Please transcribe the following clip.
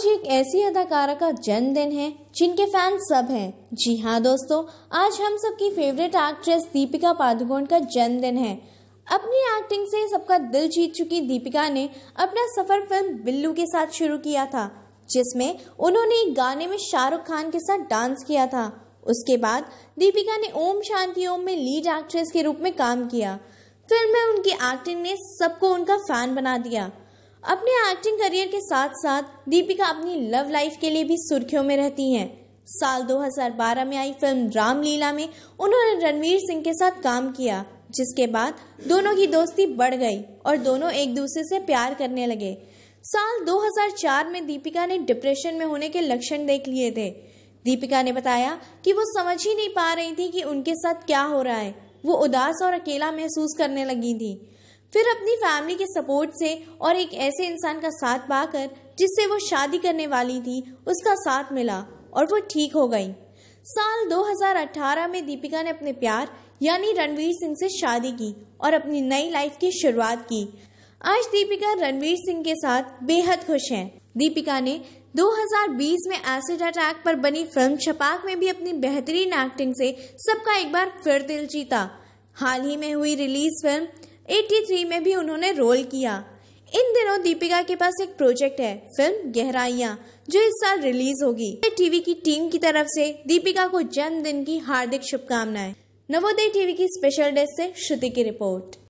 आज एक ऐसी अदाकारा का जन्मदिन है जिनके फैन सब हैं जी हाँ दोस्तों आज हम सबकी फेवरेट एक्ट्रेस दीपिका पादुकोण का जन्मदिन है अपनी एक्टिंग से सबका दिल जीत चुकी दीपिका ने अपना सफर फिल्म बिल्लू के साथ शुरू किया था जिसमें उन्होंने एक गाने में शाहरुख खान के साथ डांस किया था उसके बाद दीपिका ने ओम शांति ओम में लीड एक्ट्रेस के रूप में काम किया फिल्म में उनकी एक्टिंग ने सबको उनका फैन बना दिया अपने एक्टिंग करियर के साथ साथ दीपिका अपनी लव लाइफ के लिए भी सुर्खियों में रहती हैं साल 2012 में आई फिल्म रामलीला में उन्होंने रणवीर सिंह के साथ काम किया जिसके बाद दोनों की दोस्ती बढ़ गई और दोनों एक दूसरे से प्यार करने लगे साल 2004 में दीपिका ने डिप्रेशन में होने के लक्षण देख लिए थे दीपिका ने बताया कि वो समझ ही नहीं पा रही थी कि उनके साथ क्या हो रहा है वो उदास और अकेला महसूस करने लगी थी फिर अपनी फैमिली के सपोर्ट से और एक ऐसे इंसान का साथ पाकर जिससे वो शादी करने वाली थी उसका साथ मिला और वो ठीक हो गई साल 2018 में दीपिका ने अपने प्यार यानी रणवीर सिंह से शादी की और अपनी नई लाइफ की शुरुआत की आज दीपिका रणवीर सिंह के साथ बेहद खुश हैं। दीपिका ने 2020 में एसिड अटैक पर बनी फिल्म छपाक में भी अपनी बेहतरीन एक्टिंग से सबका एक बार फिर दिल जीता हाल ही में हुई रिलीज फिल्म 83 में भी उन्होंने रोल किया इन दिनों दीपिका के पास एक प्रोजेक्ट है फिल्म गहराइया जो इस साल रिलीज होगी टीवी की टीम की तरफ से दीपिका को जन्मदिन की हार्दिक शुभकामनाएं नवोदय टीवी की स्पेशल डेस्क से श्रुति की रिपोर्ट